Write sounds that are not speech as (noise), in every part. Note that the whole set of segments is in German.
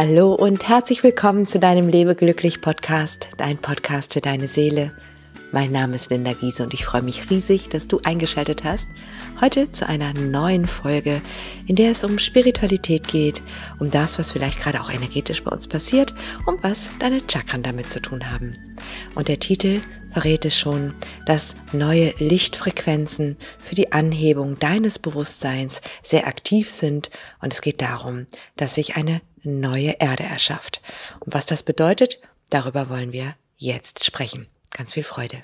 Hallo und herzlich willkommen zu deinem Lebe glücklich Podcast, dein Podcast für deine Seele. Mein Name ist Linda Giese und ich freue mich riesig, dass du eingeschaltet hast. Heute zu einer neuen Folge, in der es um Spiritualität geht, um das, was vielleicht gerade auch energetisch bei uns passiert und was deine Chakren damit zu tun haben. Und der Titel verrät es schon, dass neue Lichtfrequenzen für die Anhebung deines Bewusstseins sehr aktiv sind und es geht darum, dass sich eine neue Erde erschafft. Und was das bedeutet, darüber wollen wir jetzt sprechen. Ganz viel Freude.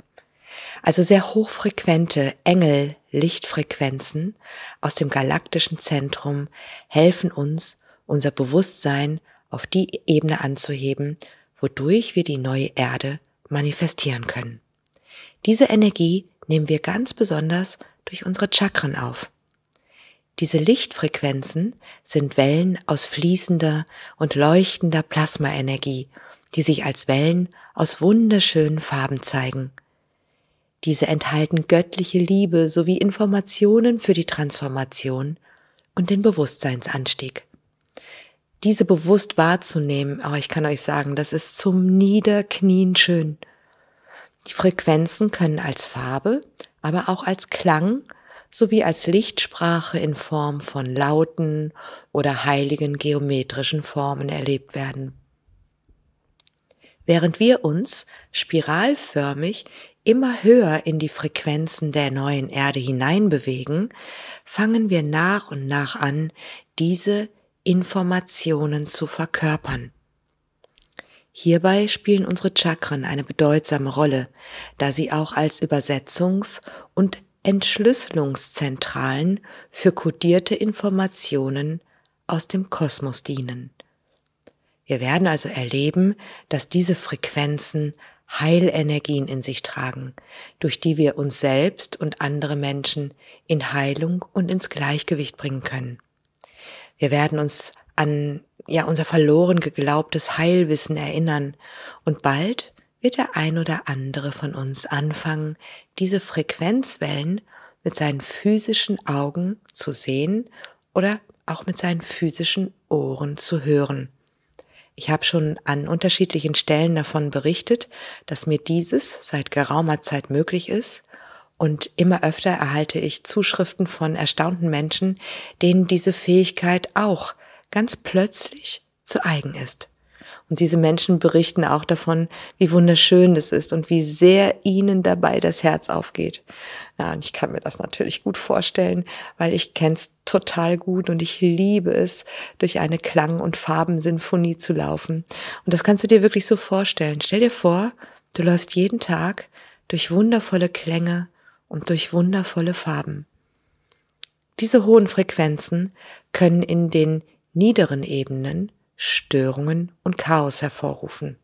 Also sehr hochfrequente Engel-Lichtfrequenzen aus dem galaktischen Zentrum helfen uns, unser Bewusstsein auf die Ebene anzuheben, wodurch wir die neue Erde manifestieren können. Diese Energie nehmen wir ganz besonders durch unsere Chakren auf, diese Lichtfrequenzen sind Wellen aus fließender und leuchtender Plasmaenergie, die sich als Wellen aus wunderschönen Farben zeigen. Diese enthalten göttliche Liebe sowie Informationen für die Transformation und den Bewusstseinsanstieg. Diese bewusst wahrzunehmen, aber oh, ich kann euch sagen, das ist zum Niederknien schön. Die Frequenzen können als Farbe, aber auch als Klang sowie als Lichtsprache in Form von Lauten oder heiligen geometrischen Formen erlebt werden. Während wir uns spiralförmig immer höher in die Frequenzen der neuen Erde hineinbewegen, fangen wir nach und nach an, diese Informationen zu verkörpern. Hierbei spielen unsere Chakren eine bedeutsame Rolle, da sie auch als Übersetzungs- und Entschlüsselungszentralen für kodierte Informationen aus dem Kosmos dienen. Wir werden also erleben, dass diese Frequenzen Heilenergien in sich tragen, durch die wir uns selbst und andere Menschen in Heilung und ins Gleichgewicht bringen können. Wir werden uns an ja unser verloren geglaubtes Heilwissen erinnern und bald wird der ein oder andere von uns anfangen, diese Frequenzwellen mit seinen physischen Augen zu sehen oder auch mit seinen physischen Ohren zu hören. Ich habe schon an unterschiedlichen Stellen davon berichtet, dass mir dieses seit geraumer Zeit möglich ist und immer öfter erhalte ich Zuschriften von erstaunten Menschen, denen diese Fähigkeit auch ganz plötzlich zu eigen ist. Und diese Menschen berichten auch davon, wie wunderschön das ist und wie sehr ihnen dabei das Herz aufgeht. Ja, und ich kann mir das natürlich gut vorstellen, weil ich kenn's total gut und ich liebe es, durch eine Klang- und Farbensinfonie zu laufen. Und das kannst du dir wirklich so vorstellen. Stell dir vor, du läufst jeden Tag durch wundervolle Klänge und durch wundervolle Farben. Diese hohen Frequenzen können in den niederen Ebenen Störungen und Chaos hervorrufen.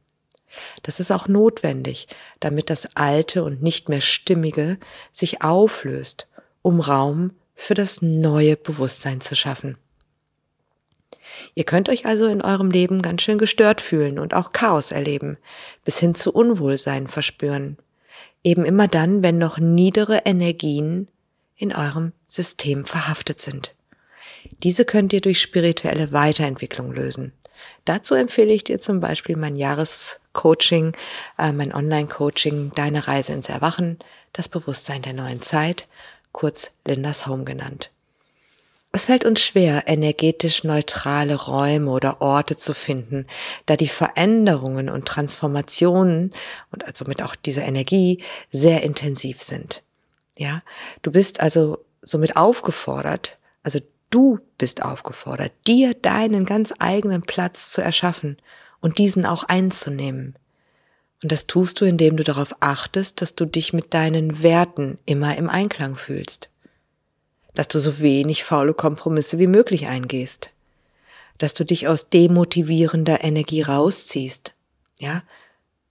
Das ist auch notwendig, damit das Alte und nicht mehr Stimmige sich auflöst, um Raum für das neue Bewusstsein zu schaffen. Ihr könnt euch also in eurem Leben ganz schön gestört fühlen und auch Chaos erleben, bis hin zu Unwohlsein verspüren. Eben immer dann, wenn noch niedere Energien in eurem System verhaftet sind. Diese könnt ihr durch spirituelle Weiterentwicklung lösen. Dazu empfehle ich dir zum Beispiel mein Jahrescoaching, äh, mein Online-Coaching Deine Reise ins Erwachen, das Bewusstsein der neuen Zeit, kurz Lindas Home genannt. Es fällt uns schwer, energetisch neutrale Räume oder Orte zu finden, da die Veränderungen und Transformationen und also mit auch diese Energie sehr intensiv sind. Ja, du bist also somit aufgefordert, also Du bist aufgefordert, dir deinen ganz eigenen Platz zu erschaffen und diesen auch einzunehmen. Und das tust du, indem du darauf achtest, dass du dich mit deinen Werten immer im Einklang fühlst. Dass du so wenig faule Kompromisse wie möglich eingehst. Dass du dich aus demotivierender Energie rausziehst. Ja?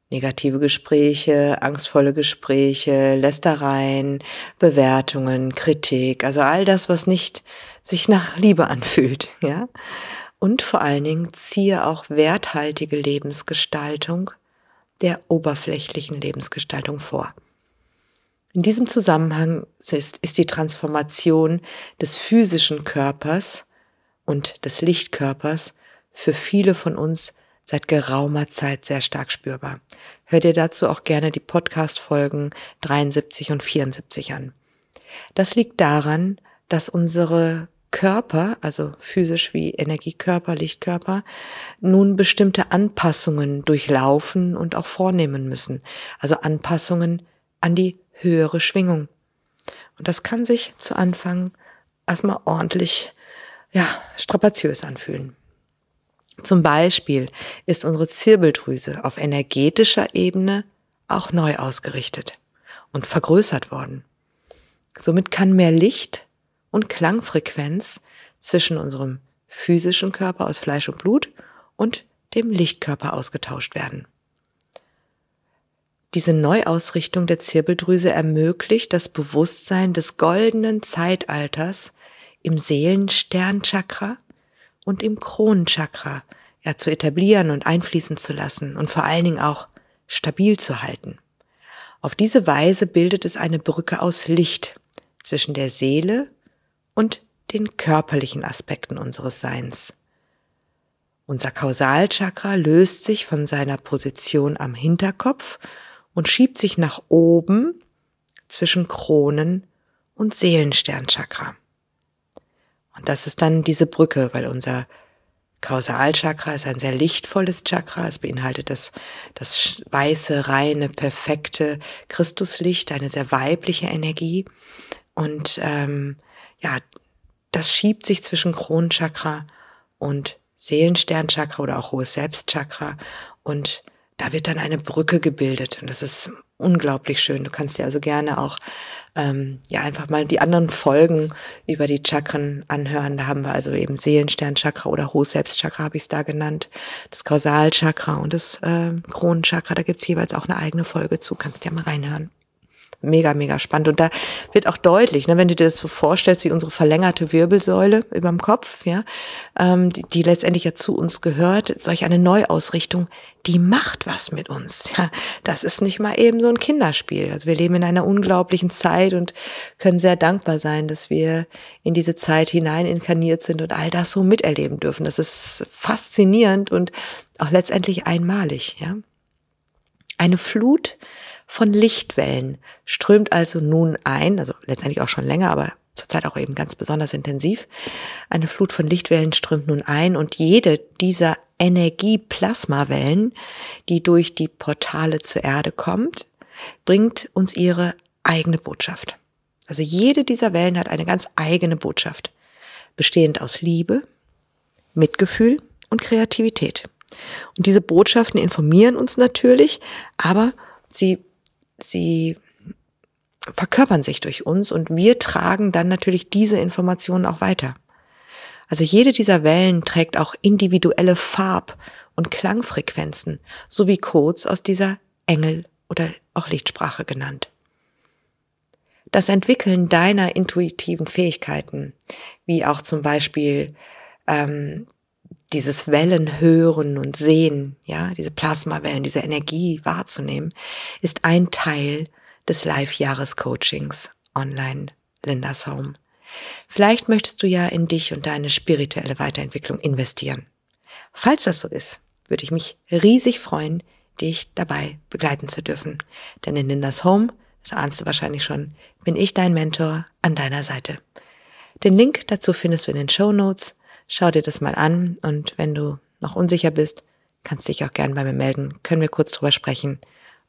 Negative Gespräche, angstvolle Gespräche, Lästereien, Bewertungen, Kritik, also all das, was nicht sich nach Liebe anfühlt, ja. Und vor allen Dingen ziehe auch werthaltige Lebensgestaltung der oberflächlichen Lebensgestaltung vor. In diesem Zusammenhang ist, ist die Transformation des physischen Körpers und des Lichtkörpers für viele von uns seit geraumer Zeit sehr stark spürbar. Hört ihr dazu auch gerne die Podcast-Folgen 73 und 74 an. Das liegt daran, dass unsere Körper, also physisch wie Energiekörper, Lichtkörper, nun bestimmte Anpassungen durchlaufen und auch vornehmen müssen. Also Anpassungen an die höhere Schwingung. Und das kann sich zu Anfang erstmal ordentlich, ja, strapaziös anfühlen. Zum Beispiel ist unsere Zirbeldrüse auf energetischer Ebene auch neu ausgerichtet und vergrößert worden. Somit kann mehr Licht und Klangfrequenz zwischen unserem physischen Körper aus Fleisch und Blut und dem Lichtkörper ausgetauscht werden. Diese Neuausrichtung der Zirbeldrüse ermöglicht das Bewusstsein des goldenen Zeitalters im Seelensternchakra und im Kronenchakra ja, zu etablieren und einfließen zu lassen und vor allen Dingen auch stabil zu halten. Auf diese Weise bildet es eine Brücke aus Licht zwischen der Seele und den körperlichen Aspekten unseres Seins. Unser Kausalchakra löst sich von seiner Position am Hinterkopf und schiebt sich nach oben zwischen Kronen und Seelensternchakra. Und das ist dann diese Brücke, weil unser Kausalchakra ist ein sehr lichtvolles Chakra. Es beinhaltet das, das weiße, reine, perfekte Christuslicht, eine sehr weibliche Energie. Und ähm, ja, das schiebt sich zwischen Kronenchakra und Seelensternchakra oder auch hohes Selbstchakra und da wird dann eine Brücke gebildet und das ist unglaublich schön. Du kannst dir also gerne auch ähm, ja einfach mal die anderen Folgen über die Chakren anhören. Da haben wir also eben Seelensternchakra oder hohes Selbstchakra habe ich es da genannt, das Kausalchakra und das äh, Kronenchakra. Da gibt es jeweils auch eine eigene Folge zu. Kannst dir mal reinhören mega, mega spannend. Und da wird auch deutlich, ne, wenn du dir das so vorstellst, wie unsere verlängerte Wirbelsäule über dem Kopf, ja, ähm, die, die letztendlich ja zu uns gehört, solch eine Neuausrichtung, die macht was mit uns. (laughs) Ja, das ist nicht mal eben so ein Kinderspiel. Also wir leben in einer unglaublichen Zeit und können sehr dankbar sein, dass wir in diese Zeit hinein inkarniert sind und all das so miterleben dürfen. Das ist faszinierend und auch letztendlich einmalig. Ja. Eine Flut von Lichtwellen, strömt also nun ein, also letztendlich auch schon länger, aber zurzeit auch eben ganz besonders intensiv. Eine Flut von Lichtwellen strömt nun ein und jede dieser Energieplasmawellen, die durch die Portale zur Erde kommt, bringt uns ihre eigene Botschaft. Also jede dieser Wellen hat eine ganz eigene Botschaft, bestehend aus Liebe, Mitgefühl und Kreativität. Und diese Botschaften informieren uns natürlich, aber sie sie verkörpern sich durch uns und wir tragen dann natürlich diese Informationen auch weiter. Also jede dieser Wellen trägt auch individuelle Farb- und Klangfrequenzen sowie Codes aus dieser Engel- oder auch Lichtsprache genannt. Das Entwickeln deiner intuitiven Fähigkeiten, wie auch zum Beispiel ähm, dieses Wellen hören und sehen, ja, diese Plasmawellen, diese Energie wahrzunehmen, ist ein Teil des Live-Jahres-Coachings online Lindas Home. Vielleicht möchtest du ja in dich und deine spirituelle Weiterentwicklung investieren. Falls das so ist, würde ich mich riesig freuen, dich dabei begleiten zu dürfen. Denn in Lindas Home, das ahnst du wahrscheinlich schon, bin ich dein Mentor an deiner Seite. Den Link dazu findest du in den Show Notes Schau dir das mal an und wenn du noch unsicher bist, kannst du dich auch gerne bei mir melden. Können wir kurz drüber sprechen,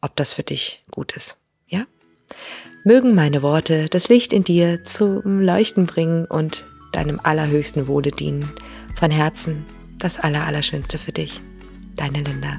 ob das für dich gut ist. Ja? Mögen meine Worte das Licht in dir zum Leuchten bringen und deinem allerhöchsten Wohle dienen. Von Herzen das Allerallerschönste für dich. Deine Linda.